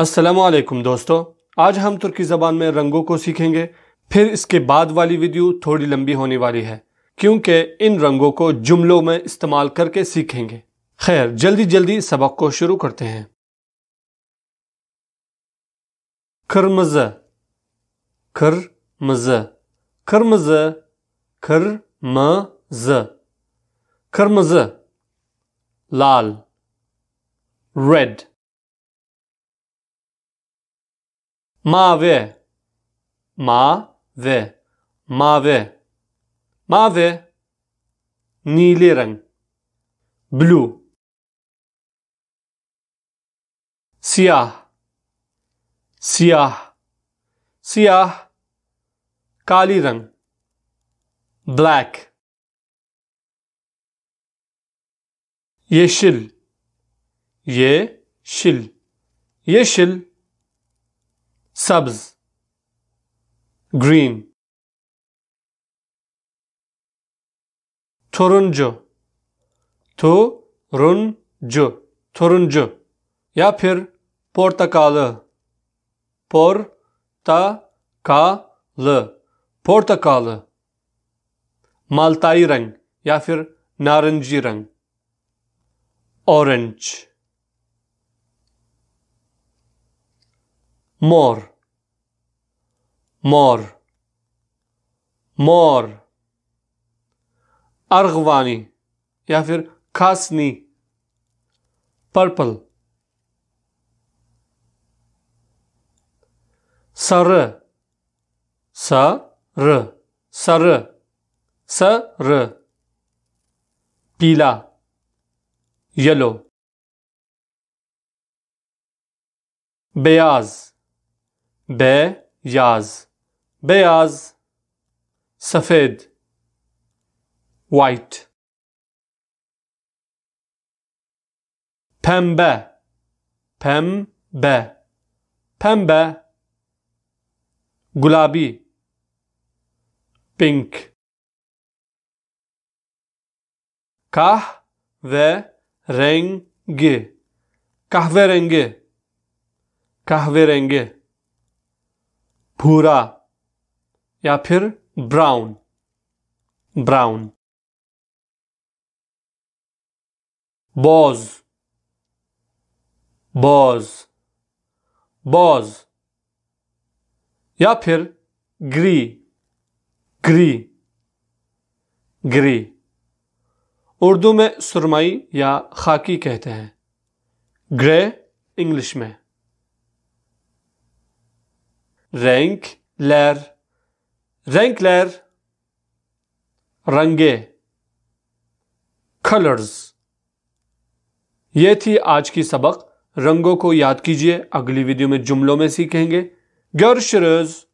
السلام علیکم دوستو آج ہم ترکی زبان میں رنگوں کو سیکھیں گے پھر اس کے بعد والی ویڈیو تھوڑی لمبی ہونی والی ہے کیونکہ ان رنگوں کو جملوں میں استعمال کر کے سیکھیں گے خیر جلدی جلدی سبق کو شروع کرتے ہیں کرمز کرمز کرمز کرمز کرمز لال ریڈ Mavi. Mavi. Mavi. Mavi. Nili renk. Blue. Siyah. Siyah. Siyah. Kali renk. Black. Yeşil. Yeşil. Yeşil. Sabz Green Turuncu Turuncu Turuncu Ya pir portakalı Portakalı Portakalı Maltai rang ya फिर नारंगी रंग orange, mor mor mor अर्गवानी या फिर खासनी purple सर सर सर सर पीला येलो बेयाज बेयाज beyaz, safed, white. Pembe, pembe, pembe, gulabi, pink. Kah ve rengi, kahverengi, kahverengi. Pura. یا پھر براؤن براؤن بوز بوز بوز یا پھر گری گری گری اردو میں سرمائی یا خاکی کہتے ہیں گرے انگلش میں رینک لیر رینکلر رنگے کلرز یہ تھی آج کی سبق رنگوں کو یاد کیجئے اگلی ویڈیو میں جملوں میں سیکھیں گے گرش شرز